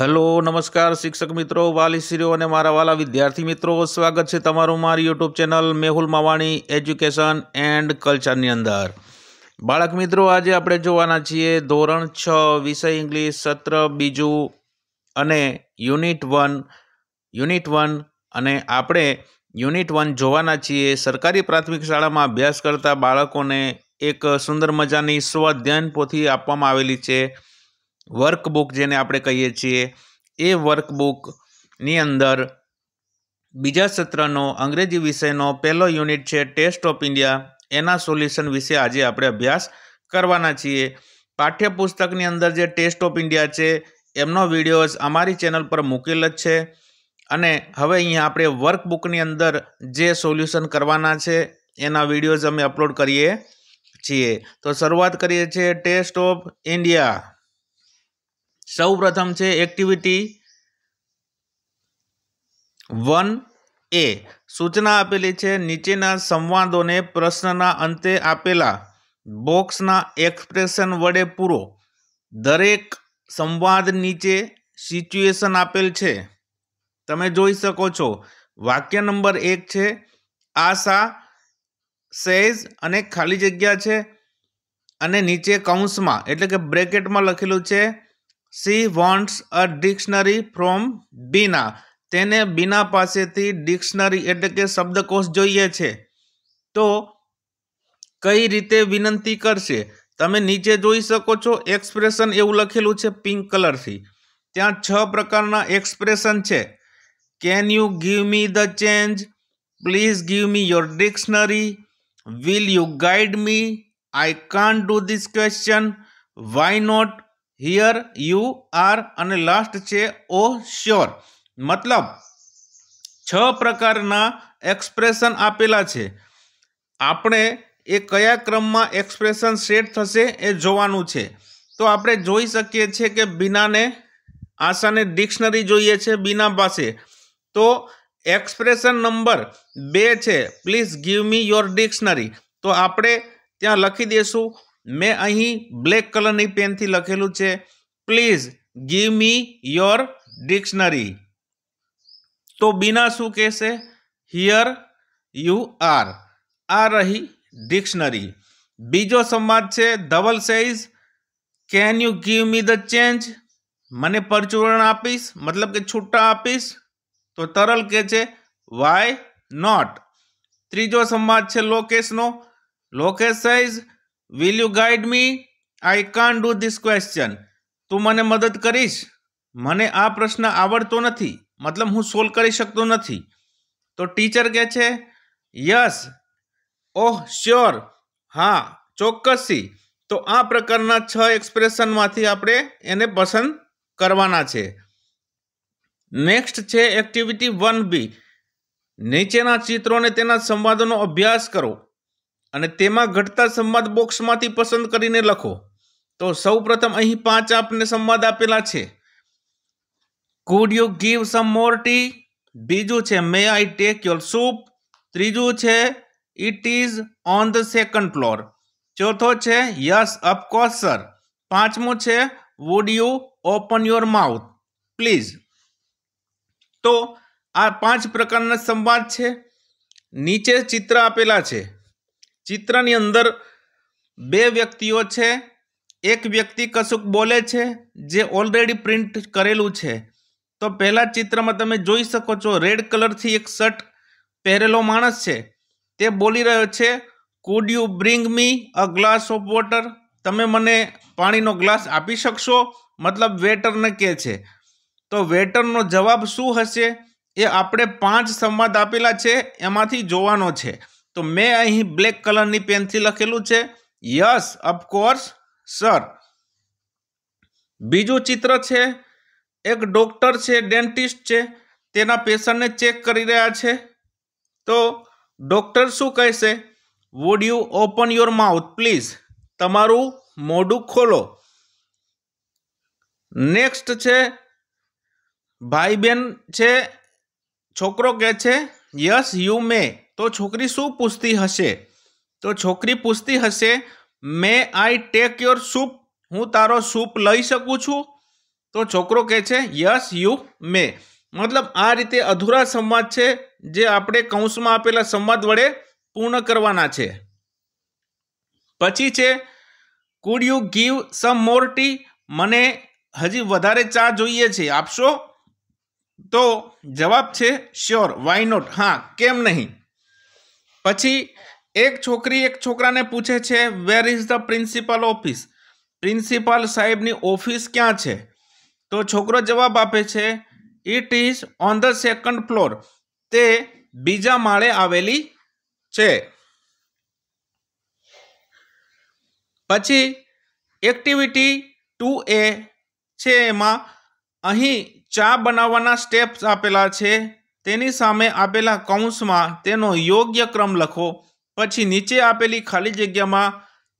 hello નમસ્કાર શિક્ષક મિત્રો વાલીશ્રીઓ અને મારા વાલા વિદ્યાર્થી મિત્રો સ્વાગત છે તમારું મારી YouTube channel Mehul Mavani education and કલ્ચરની અંદર બાળક મિત્રો આજે આપણે જોવાના છીએ ધોરણ છ વિષય ઇંગ્લિશ સત્ર બીજું અને યુનિટ વન યુનિટ વન અને આપણે યુનિટ વન જોવાના છીએ સરકારી પ્રાથમિક શાળામાં અભ્યાસ કરતા બાળકોને એક સુંદર મજાની સ્વાધ્યાયન પોથી આપવામાં આવેલી છે વર્કબુક જેને આપણે કહીએ છીએ એ વર્કબુકની અંદર બીજા સત્રનો અંગ્રેજી વિષયનો પહેલો યુનિટ છે ટેસ્ટ ઓફ ઇન્ડિયા એના સોલ્યુશન વિશે આજે આપણે અભ્યાસ કરવાના છીએ પાઠ્યપુસ્તકની અંદર જે ટેસ્ટ ઓફ ઇન્ડિયા છે એમનો વિડીયોઝ અમારી ચેનલ પર મૂકેલ જ છે અને હવે અહીંયા આપણે વર્કબુકની અંદર જે સોલ્યુશન કરવાના છે એના વિડીયોઝ અમે અપલોડ કરીએ છીએ તો શરૂઆત કરીએ છીએ ટેસ્ટ ઓફ ઇન્ડિયા સૌ પ્રથમ છે એક્ટિવિટી વન એ સૂચના આપેલી છે નીચેના સંવાદોને પ્રશ્નના અંતે આપેલા બોક્સના એક્સપ્રેશન વડે પૂરો દરેક સંવાદ નીચે સિચ્યુએશન આપેલ છે તમે જોઈ શકો છો વાક્ય નંબર એક છે આશા સેઝ અને ખાલી જગ્યા છે અને નીચે કૌંસમાં એટલે કે બ્રેકેટમાં લખેલું છે she wants a dictionary from Bina તેને બીના પાસેથી ડિક્શનરી એટલે કે શબ્દકોશ જોઈએ છે તો કઈ રીતે વિનંતી કરશે તમે નીચે જોઈ શકો છો એક્સપ્રેશન એવું લખેલું છે પિંક કલરથી ત્યાં છ પ્રકારના એક્સપ્રેશન છે can you give me the change please give me your dictionary will you guide me I can't do this question why not here you are અને લાસ્ટ છે ઓ શ્યોર મતલબ છ પ્રકારના એક્સપ્રેશન આપેલા છે આપણે એ કયા ક્રમમાં એક્સપ્રેશન સેટ થશે એ જોવાનું છે તો આપણે જોઈ શકીએ છીએ કે બીનાને આશાને ડિક્શનરી જોઈએ છે બીના પાસે તો એક્સપ્રેશન નંબર બે છે please give me your dictionary તો આપણે ત્યાં લખી દઈશું મે અહી બ્લેક કલર ની પેન થી લખેલું છે please give me your dictionary તો બીના શું કહેશે હિયર યુ આર આ રહી ડિક્શનરી બીજો સંવાદ છે double size can you give me the change મને પરચુરણ આપીસ મતલબ કે છૂટ્ટા આપીસ તો તરલ કહે છે વાય નોટ ત્રીજો સંવાદ છે લોકેસનો લોકેસ સાઈઝ will you guide me I can do this question તું મને મદદ કરીશ મને આ પ્રશ્ન આવડતો નથી મતલબ હું સોલ્વ કરી શકતો નથી તો ટીચર કહે છે યસ ઓહ શ્યોર હા ચોક્કસથી તો આ પ્રકારના છ એક્સપ્રેશનમાંથી આપણે એને પસંદ કરવાના છે નેક્સ્ટ છે એક્ટિવિટી વન બી નીચેના ચિત્રોને તેના સંવાદોનો અભ્યાસ કરો અને તેમાં ઘટતા સંવાદ બોક્સમાંથી પસંદ કરીને લખો તો સૌપ્રથમ અહીં પાંચ આપને સંવાદ આપેલા છે could you give some more tea બીજું છે may I take your soup ત્રીજું છે it is on the second floor ચોથો છે યસ અફકોર્સ સર પાંચમું છે would you open your mouth please તો આ પાંચ પ્રકારના સંવાદ છે નીચે ચિત્ર આપેલા છે ચિત્રની અંદર બે વ્યક્તિઓ છે એક વ્યક્તિ કશુંક બોલે છે જે ઓલરેડી પ્રિન્ટ કરેલું છે તો પહેલાં ચિત્રમાં તમે જોઈ શકો છો રેડ કલરથી એક શર્ટ પહેરેલો માણસ છે તે બોલી રહ્યો છે could you bring me a glass of water તમે મને પાણીનો ગ્લાસ આપી શકશો મતલબ વેટરને કહે છે તો વેટરનો જવાબ શું હશે એ આપણે પાંચ સંવાદ આપેલા છે એમાંથી જોવાનો છે તો મેં અહીં બ્લેક કલરની પેનથી લખેલું છે યસ અફકોર્સ સર બીજું ચિત્ર છે એક ડોક્ટર છે ડેન્ટિસ્ટ છે તેના પેશન્ટને ચેક કરી રહ્યા છે તો ડૉક્ટર શું કહેશે would you open your mouth please તમારું મોઢું ખોલો નેક્સ્ટ છે ભાઈ બહેન છે છોકરો કહે છે યસ યુ મે તો છોકરી શું પૂછતી હશે તો છોકરી પૂછતી હશે may I take your soup હું તારો સૂપ લઈ શકું છું તો છોકરો કહે છે યસ યુ મે મતલબ આ રીતે અધૂરા સંવાદ છે જે આપણે કૌંસમાં આપેલા સંવાદ વડે પૂર્ણ કરવાના છે પછી છે could you give some more tea મને હજી વધારે ચા જોઈએ છે આપશો તો જવાબ છે શ્યોર વાય નોટ હા કેમ નહીં પછી એક છોકરી એક છોકરાને પૂછે છે where is the principal office principal સાહેબની ઓફિસ ક્યાં છે તો છોકરો જવાબ આપે છે it is on the second floor તે બીજા માળે આવેલી છે પછી એક્ટિવિટી ટુ એ છે એમાં અહીં ચા બનાવવાના સ્ટેપ્સ આપેલા છે તેની સામે આપેલા કૌંસમાં તેનો યોગ્ય ક્રમ લખો પછી નીચે આપેલી ખાલી જગ્યામાં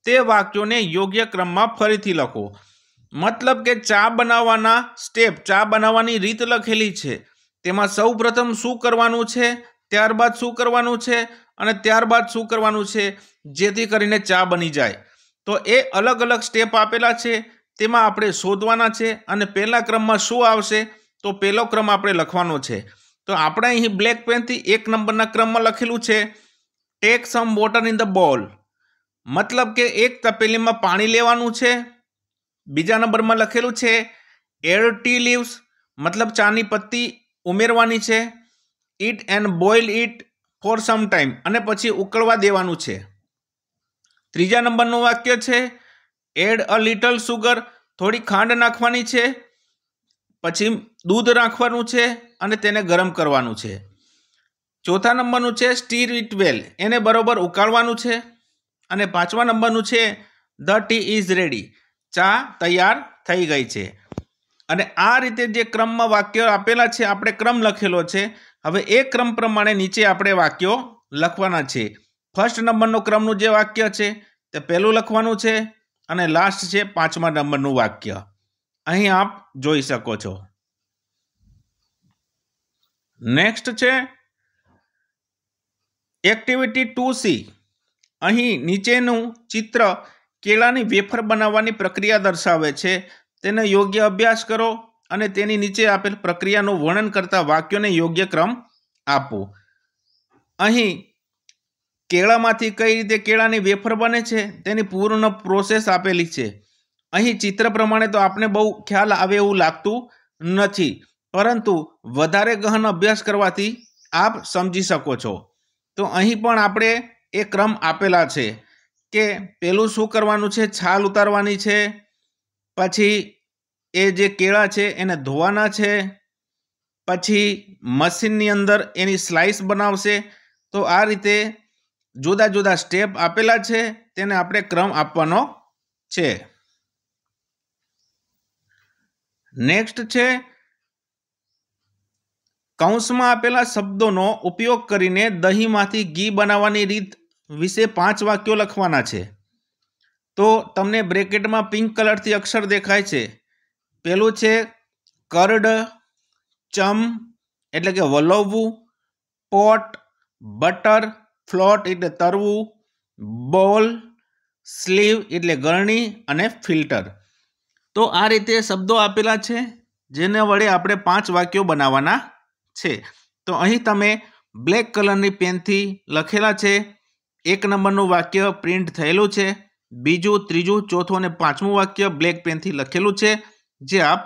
તે વાક્યોને યોગ્ય ક્રમમાં ફરીથી લખો મતલબ કે ચા બનાવવાના સ્ટેપ ચા બનાવવાની રીત લખેલી છે તેમાં સૌ પ્રથમ શું કરવાનું છે ત્યારબાદ શું કરવાનું છે અને ત્યારબાદ શું કરવાનું છે જેથી કરીને ચા બની જાય તો એ અલગ અલગ સ્ટેપ આપેલા છે તેમાં આપણે શોધવાના છે અને પહેલા ક્રમમાં શું આવશે તો પહેલો ક્રમ આપણે લખવાનો છે તો આપણે અહીં બ્લેક પેનથી એક નંબરના ક્રમમાં લખેલું છે take some water in the bowl મતલબ કે એક તપેલીમાં પાણી લેવાનું છે બીજા નંબરમાં લખેલું છે એર ટી લીવ્સ મતલબ ચાની પત્તી ઉમેરવાની છે it and boil it for some time અને પછી ઉકળવા દેવાનું છે ત્રીજા નંબરનું વાક્ય છે એડ અ લિટલ સુગર થોડી ખાંડ નાખવાની છે પછી દૂધ રાખવાનું છે અને તેને ગરમ કરવાનું છે ચોથા નંબરનું છે સ્ટીર ઇટ વેલ એને બરાબર ઉકાળવાનું છે અને પાંચમા નંબરનું છે ધ ટી ઇઝ રેડી ચા તૈયાર થઈ ગઈ છે અને આ રીતે જે ક્રમમાં વાક્યો આપેલા છે આપણે ક્રમ લખેલો છે હવે એ ક્રમ પ્રમાણે નીચે આપણે વાક્યો લખવાના છે ફર્સ્ટ નંબરનો ક્રમનું જે વાક્ય છે તે પહેલું લખવાનું છે અને લાસ્ટ છે પાંચમા નંબરનું વાક્ય અહીં આપ જોઈ શકો છો નેક્સ્ટ છે એક્ટિવિટી ટુ સી અહીં નીચેનું ચિત્ર કેળાની વેફર બનાવવાની પ્રક્રિયા દર્શાવે છે તેનો યોગ્ય અભ્યાસ કરો અને તેની નીચે આપેલ પ્રક્રિયાનું વર્ણન કરતા વાક્યોને યોગ્ય ક્રમ આપો અહીં કેળામાંથી કઈ રીતે કેળાની વેફર બને છે તેની પૂર્ણ પ્રોસેસ આપેલી છે અહીં ચિત્ર પ્રમાણે તો આપણે બહુ ખ્યાલ આવે એવું લાગતું નથી પરંતુ વધારે ગહન અભ્યાસ કરવાથી આપ સમજી શકો છો તો અહીં પણ આપણે એ ક્રમ આપેલા છે કે પેલું શું કરવાનું છે છાલ ઉતારવાની છે પછી એ જે કેળા છે એને ધોવાના છે પછી મશીનની અંદર એની સ્લાઇસ બનાવશે તો આ રીતે જુદા જુદા સ્ટેપ આપેલા છે તેને આપણે ક્રમ આપવાનો છે નેક્સ્ટ છે કૌંસમાં આપેલા શબ્દોનો ઉપયોગ કરીને દહીંમાંથી ઘી બનાવવાની રીત વિશે પાંચ વાક્યો લખવાના છે તો તમને બ્રેકેટમાં પિંક કલરથી અક્ષર દેખાય છે પહેલું છે કરડ ચમ એટલે કે વલોવવું પોટ બટર ફ્લોટ એટલે તરવું બોલ સ્લીવ એટલે ગરણી અને ફિલ્ટર તો આ રીતે શબ્દો આપેલા છે જેને વડે આપણે પાંચ વાક્યો બનાવવાના છે તો અહીં તમે બ્લેક કલરની પેનથી લખેલા છે એક નંબરનું વાક્ય પ્રિન્ટ થયેલું છે બીજું ત્રીજું ચોથું અને પાંચમું વાક્ય બ્લેક પેનથી લખેલું છે જે આપ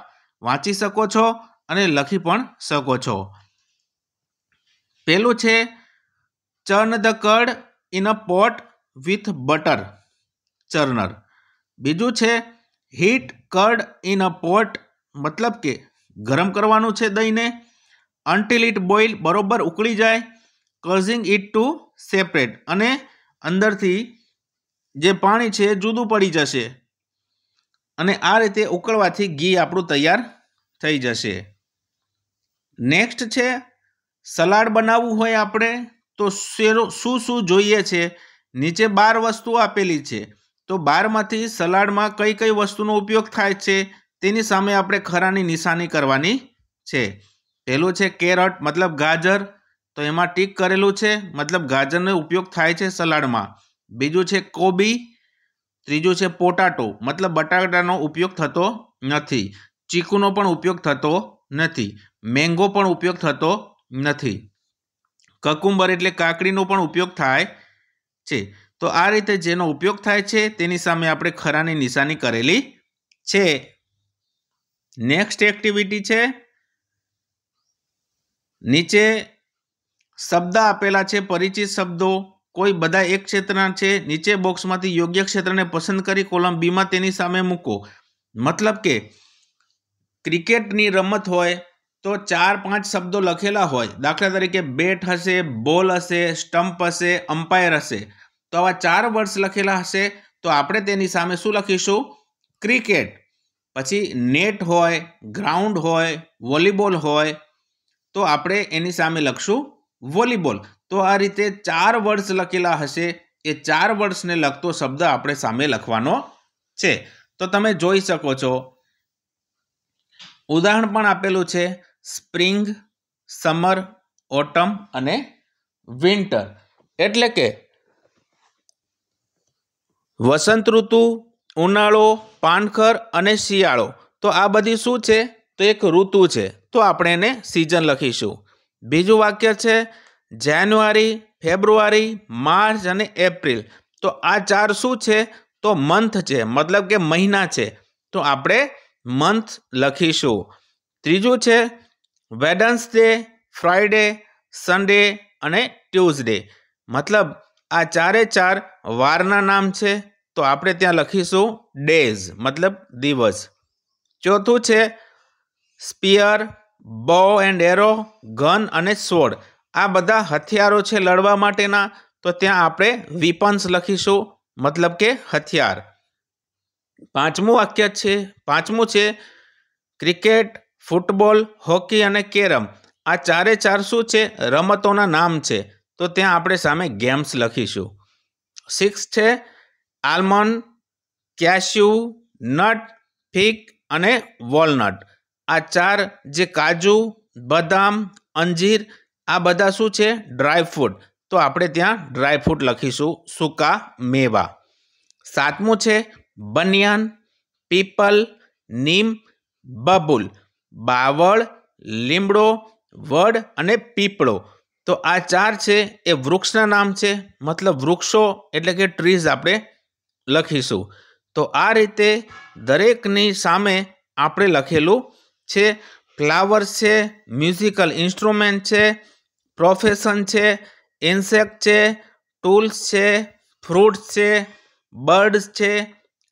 વાંચી શકો છો અને લખી પણ શકો છો પહેલું છે churn the curd in a pot with butter churner બીજું છે heat curd in a pot મતલબ કે ગરમ કરવાનું છે દહીંને અન્ટિલ ઇટ બોઇલ બરોબર ઉકળી જાય કઝિંગ ઇટ ટુ સેપરેટ અને અંદરથી જે પાણી છે જુદું પડી જશે અને આ રીતે ઉકળવાથી ઘી આપણું તૈયાર થઈ જશે નેક્સ્ટ છે સલાડ બનાવવું હોય આપણે તો શેરો શું શું જોઈએ છે નીચે બાર વસ્તુઓ આપેલી છે તો બારમાંથી સલાડમાં કઈ કઈ વસ્તુનો ઉપયોગ થાય છે તેની સામે આપણે ખરાની નિશાની કરવાની છે પહેલું છે કેરટ મતલબ ગાજર તો એમાં ટીક કરેલું છે મતલબ ગાજરનો ઉપયોગ થાય છે સલાડમાં બીજું છે કોબી ત્રીજું છે પોટાટો મતલબ બટાટાનો ઉપયોગ થતો નથી ચીકુનો પણ ઉપયોગ થતો નથી મેંગો પણ ઉપયોગ થતો નથી કકુંબર એટલે કાકડીનો પણ ઉપયોગ થાય છે તો આ રીતે જેનો ઉપયોગ થાય છે તેની સામે આપણે ખરાની નિશાની કરેલી છે નેક્સ્ટ એક્ટિવિટી છે નીચે શબ્દ આપેલા છે પરિચિત શબ્દો કોઈ બધા એક ક્ષેત્રના છે નીચે બોક્સમાંથી યોગ્ય ક્ષેત્રને પસંદ કરી કોલમ બીમાં તેની સામે મૂકો મતલબ કે ક્રિકેટની રમત હોય તો ચાર પાંચ શબ્દો લખેલા હોય દાખલા તરીકે બેટ હશે બોલ હશે સ્ટમ્પ હશે અમ્પાયર હશે તો આવા ચાર વર્ડ્સ લખેલા હશે તો આપણે તેની સામે શું લખીશું ક્રિકેટ પછી નેટ હોય ગ્રાઉન્ડ હોય વોલીબોલ હોય તો આપણે એની સામે લખશું વોલીબોલ તો આ રીતે ચાર વર્ડ્સ લખેલા હશે એ ચાર વર્ડ્સને લગતો શબ્દ આપણે સામે લખવાનો છે તો તમે જોઈ શકો છો ઉદાહરણ પણ આપેલું છે સ્પ્રિંગ સમર ઓટમ અને વિન્ટર એટલે કે વસંત ઋતુ ઉનાળો પાનખર અને શિયાળો તો આ બધી શું છે તો એક ઋતુ છે તો આપણે એને સિઝન લખીશું બીજું વાક્ય છે જાન્યુઆરી ફેબ્રુઆરી માર્ચ અને એપ્રિલ તો આ ચાર શું છે તો મંથ છે મતલબ કે મહિના છે તો આપણે મંથ લખીશું ત્રીજું છે વેડન્સ ડે ફ્રાઈડે સન્ડે અને ટ્યુઝડે મતલબ આ ચારે ચાર વારના નામ છે તો આપણે ત્યાં લખીશું ડેઝ મતલબ દિવસ ચોથું છે spear bow and arrow gun અને સ્વોર્ડ આ બધા હથિયારો છે લડવા માટેના તો ત્યાં આપણે વિપન્સ લખીશું મતલબ કે હથિયાર પાંચમું વાક્ય છે પાંચમું છે ક્રિકેટ ફૂટબોલ હોકી અને કેરમ આ ચારે ચાર શું છે રમતોના નામ છે તો ત્યાં આપણે સામે ગેમ્સ લખીશું સિક્સ છે આલ્મંડ કેશ્યુ નટ ફિક અને વોલનટ આ ચાર જે કાજુ બદામ અંજીર આ બધા શું છે ડ્રાય ફ્રૂટ તો આપણે ત્યાં ડ્રાય ફ્રૂટ લખીશું સૂકા મેવા સાતમું છે બનિયાન પીપલ નીમ બબુલ બાવળ લીમડો વડ અને પીપળો તો આ ચાર છે એ વૃક્ષના નામ છે મતલબ વૃક્ષો એટલે કે ટ્રીઝ આપણે લખીશું તો આ રીતે દરેકની સામે આપણે લખેલું છે ફ્લાવર્સ છે મ્યુઝિકલ ઇન્સ્ટ્રુમેન્ટ છે પ્રોફેશન છે ઇન્સેક્ટ છે ટૂલ્સ છે ફ્રૂટ્સ છે બર્ડ્સ છે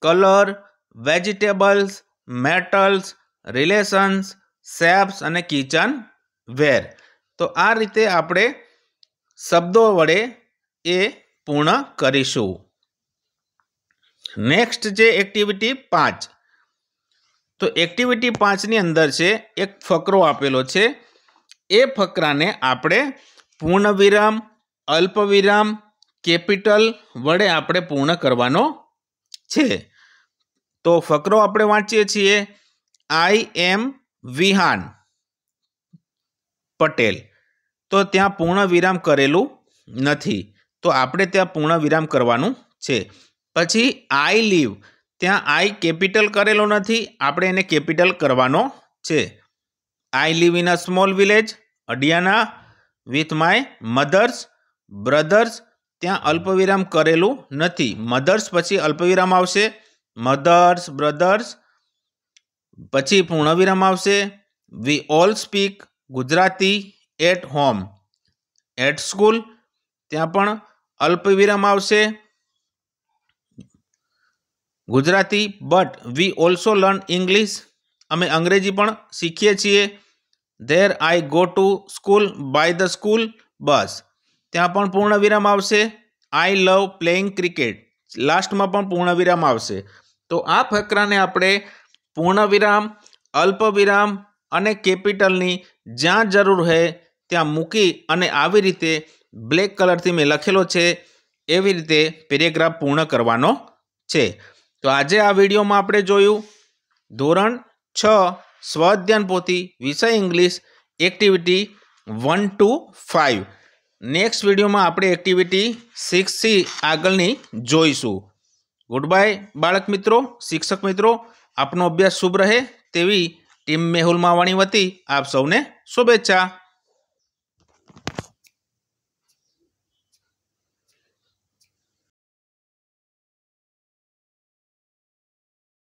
colour vegetables metals relations shapes અને કિચન વેર તો આ રીતે આપણે શબ્દો વડે એ પૂર્ણ કરીશું નેક્સ્ટ જે એક્ટિવિટી પાંચ તો એક્ટિવિટી પાંચની અંદર છે એક ફકરો આપેલો છે એ ફકરાને આપણે પૂર્ણ વિરામ અલ્પવિરામ કેપિટલ વડે આપણે પૂર્ણ કરવાનો છે તો ફકરો આપણે વાંચીએ છીએ આઈ એમ વિહાન પટેલ તો ત્યાં પૂર્ણ વિરામ કરેલું નથી તો આપણે ત્યાં પૂર્ણ વિરામ કરવાનું છે પછી આઈ લીવ ત્યાં આઈ કેપિટલ કરેલો નથી આપણે એને કેપિટલ કરવાનો છે I live in a small village Adiyana with my mothers brothers ત્યાં અલ્પવિરામ કરેલું નથી મધર્સ પછી અલ્પવિરામ આવશે મધર્સ બ્રધર્સ પછી પૂર્ણવિરામ આવશે we all speak Gujarati at home at school ત્યાં પણ અલ્પવિરામ આવશે Gujarati but we also learn English અમે અંગ્રેજી પણ શીખીએ છીએ there I go to school by the school bus ત્યાં પણ પૂર્ણ વિરામ આવશે આઈ લવ પ્લેઇંગ ક્રિકેટ લાસ્ટમાં પણ પૂર્ણ વિરામ આવશે તો આ ફકરાને આપણે પૂર્ણ વિરામ અલ્પ વિરામ અને કેપિટલની જ્યાં જરૂર હે ત્યાં મૂકી અને આવી રીતે બ્લેક કલરથી મેં લખેલો છે એવી રીતે પેરેગ્રાફ પૂર્ણ કરવાનો છે તો આજે આ વિડીયોમાં આપણે જોયું ધોરણ છ સ્વઅધ્યયન પોથી વિષય English activity one two five next વિડીયોમાં આપણે એક્ટિવિટી સિક્સ સી આગળની જોઈશું ગુડ બાય બાળક મિત્રો શિક્ષક મિત્રો આપનો અભ્યાસ શુભ રહે તેવી ટીમ મેહુલ માવાણી વતી આપ સૌને શુભેચ્છા